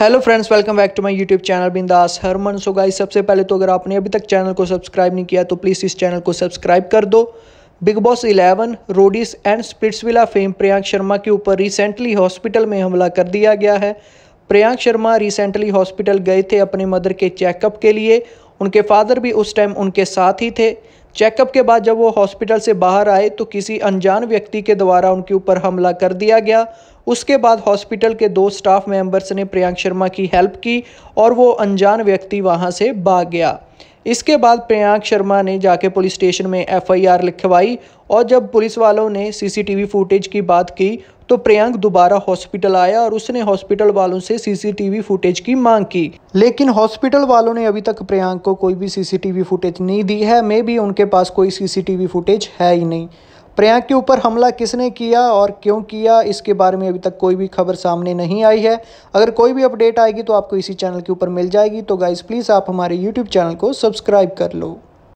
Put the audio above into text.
hello friends welcome back to my YouTube channel Bindass Harman so guys सबसे पहले तो अगर आपने अभी तक चैनल को सब्सक्राइब नहीं किया तो प्लीज़ इस चैनल को सब्सक्राइब कर दो Bigg Boss 11 Roadies and Splitsvilla fame Priyank Sharma के ऊपर रिसेंटली हॉस्पिटल में हमला कर दिया गया है प्रियांक शर्मा रिसेंटली हॉस्पिटल गए थे अपने मदर के चेकअप के लिए उनके फादर भी उस टाइम उनके साथ ही थे चेकअप के बाद जब वो हॉस्पिटल से बाहर आए तो किसी अनजान व्यक्ति के द्वारा उनके ऊपर हमला कर दिया गया उसके बाद हॉस्पिटल के दो स्टाफ मेंबर्स ने प्रियांक शर्मा की हेल्प की और वो अनजान व्यक्ति वहाँ से भाग गया इसके बाद प्रयांक शर्मा ने जाके पुलिस स्टेशन में एफआईआर लिखवाई और जब पुलिस वालों ने सीसीटीवी फुटेज की बात की तो प्रियंक दोबारा हॉस्पिटल आया और उसने हॉस्पिटल वालों से सीसीटीवी फुटेज की मांग की लेकिन हॉस्पिटल वालों ने अभी तक प्रयांक को कोई भी सीसीटीवी फुटेज नहीं दी है मे भी उनके पास कोई सीसीटीवी फुटेज है ही नहीं प्रयाग के ऊपर हमला किसने किया और क्यों किया इसके बारे में अभी तक कोई भी खबर सामने नहीं आई है अगर कोई भी अपडेट आएगी तो आपको इसी चैनल के ऊपर मिल जाएगी तो गाइज़ प्लीज़ आप हमारे यूट्यूब चैनल को सब्सक्राइब कर लो